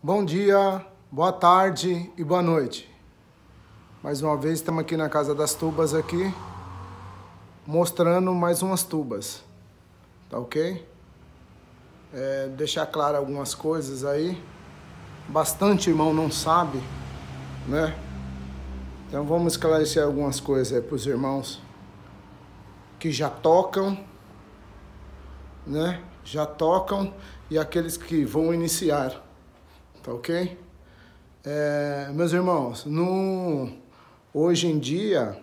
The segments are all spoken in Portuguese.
Bom dia, boa tarde e boa noite. Mais uma vez estamos aqui na casa das tubas aqui, mostrando mais umas tubas, tá ok? É, deixar claro algumas coisas aí. Bastante irmão não sabe, né? Então vamos esclarecer algumas coisas para os irmãos que já tocam, né? Já tocam e aqueles que vão iniciar tá ok? É, meus irmãos, no, hoje em dia,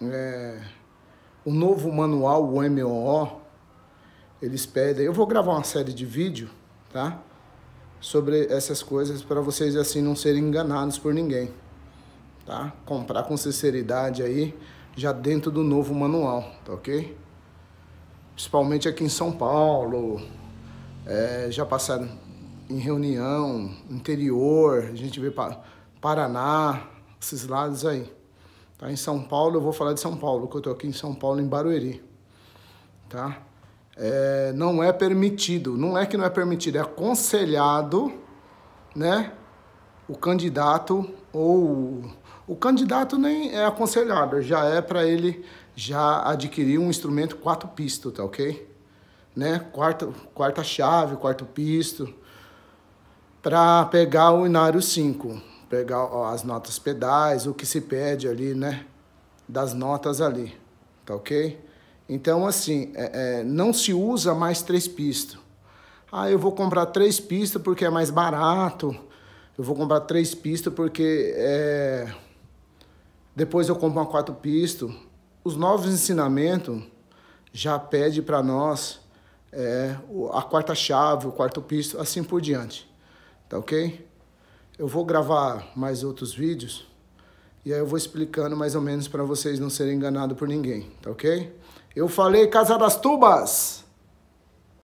é, o novo manual, o MOO, eles pedem. Eu vou gravar uma série de vídeo, tá? Sobre essas coisas para vocês assim não serem enganados por ninguém, tá? Comprar com sinceridade aí, já dentro do novo manual, tá ok? Principalmente aqui em São Paulo, é, já passaram em reunião, interior, a gente vê Paraná, esses lados aí. Tá? Em São Paulo, eu vou falar de São Paulo, que eu estou aqui em São Paulo, em Barueri. Tá? É, não é permitido, não é que não é permitido, é aconselhado né, o candidato ou... O candidato nem é aconselhado, já é para ele já adquirir um instrumento quatro pisto, tá ok? Né? Quarta, quarta chave, quarto pisto, para pegar o inário 5, pegar ó, as notas pedais, o que se pede ali, né? Das notas ali, tá ok? Então, assim, é, é, não se usa mais três pistas. Ah, eu vou comprar três pistas porque é mais barato. Eu vou comprar três pistas porque é... depois eu compro uma quatro pistas. Os novos ensinamentos já pede para nós é, a quarta chave, o quarto pisto, assim por diante. Tá ok? Eu vou gravar mais outros vídeos e aí eu vou explicando mais ou menos para vocês não serem enganados por ninguém, tá ok? Eu falei Casa das Tubas!